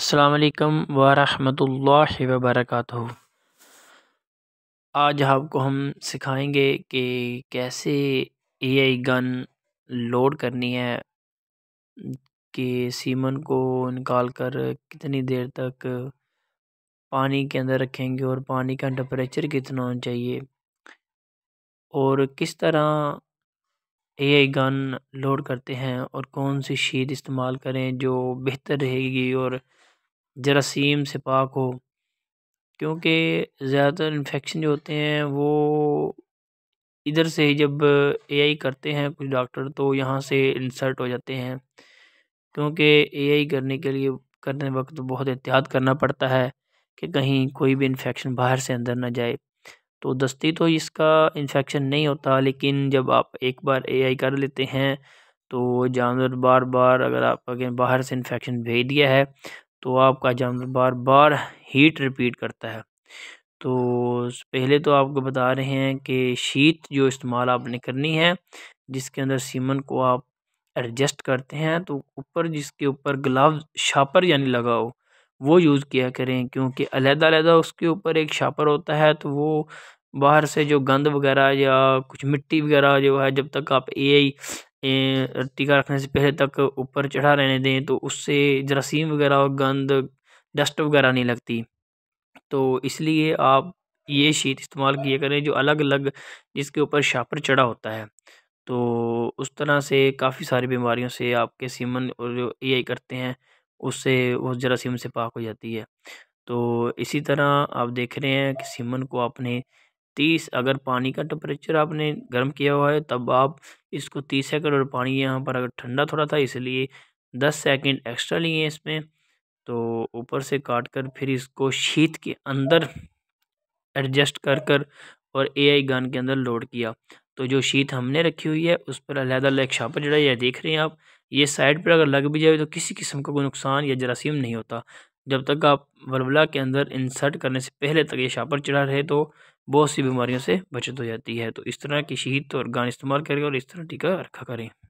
अल्लाम वरहमतुल्लाहि वबरकatuह आज आपको हम सिखाएंगे कि कैसे एआई गन लोड करनी है कि सीमन को निकाल कर कितनी देर तक पानी के अंदर रखेंगे और पानी का टेम्परेचर कितना होना चाहिए और किस तरह एआई गन लोड करते हैं और कौन सी शीट इस्तेमाल करें जो बेहतर रहेगी और जरासीम से पाक हो क्योंकि ज़्यादातर इन्फेक्शन जो होते हैं वो इधर से ही जब एआई करते हैं कुछ डॉक्टर तो यहाँ से इंसर्ट हो जाते हैं क्योंकि एआई करने के लिए करने वक्त तो बहुत एहतियात करना पड़ता है कि कहीं कोई भी इन्फेक्शन बाहर से अंदर ना जाए तो दस्ती तो इसका इन्फेक्शन नहीं होता लेकिन जब आप एक बार एआई कर लेते हैं तो जानवर बार बार अगर आप अगर बाहर से इन्फेक्शन भेज दिया है तो आपका जानवर बार बार हीट रिपीट करता है तो पहले तो आपको बता रहे हैं कि शीत जो इस्तेमाल आपने करनी है जिसके अंदर सीमन को आप एडजस्ट करते हैं तो ऊपर जिसके ऊपर ग्लाव शापर यानी लगाओ वो यूज़ किया करें क्योंकि अलहदा अलग उसके ऊपर एक शापर होता है तो वो बाहर से जो गंद वगैरह या कुछ मिट्टी वगैरह जो है जब तक आप ए टीका रखने से पहले तक ऊपर चढ़ा रहने दें तो उससे जरासीम वगैरह और गंद डस्ट वगैरह नहीं लगती तो इसलिए आप ये शीट इस्तेमाल किया करें जो अलग अलग जिसके ऊपर शापर चढ़ा होता है तो उस तरह से काफ़ी सारी बीमारियों से आपके सीमन और जो ए करते हैं उससे वो जरासीम से पाक हो जाती है तो इसी तरह आप देख रहे हैं कि सीमन को आपने तीस अगर पानी का टेम्परेचर आपने गर्म किया हुआ है तब आप इसको तीस सेकंड और पानी यहाँ पर अगर ठंडा थोड़ा था इसलिए दस सेकंड एक्स्ट्रा लिए इसमें तो ऊपर से काट कर फिर इसको शीत के अंदर एडजस्ट कर कर और आई गन के अंदर लोड किया तो जो शीत हमने रखी हुई है उस पर अलहदा अलग छापर जड़ा यह देख रहे हैं आप ये साइड पर अगर लग भी जाए तो किसी किस्म का कोई नुकसान या जरासीम नहीं होता जब तक आप वलवला के अंदर इंसर्ट करने से पहले तक ये छापर चढ़ा रहे तो बहुत सी बीमारियों से बचत हो जाती है तो इस तरह की शीत तो और गान इस्तेमाल करें और इस तरह टीका रखा करें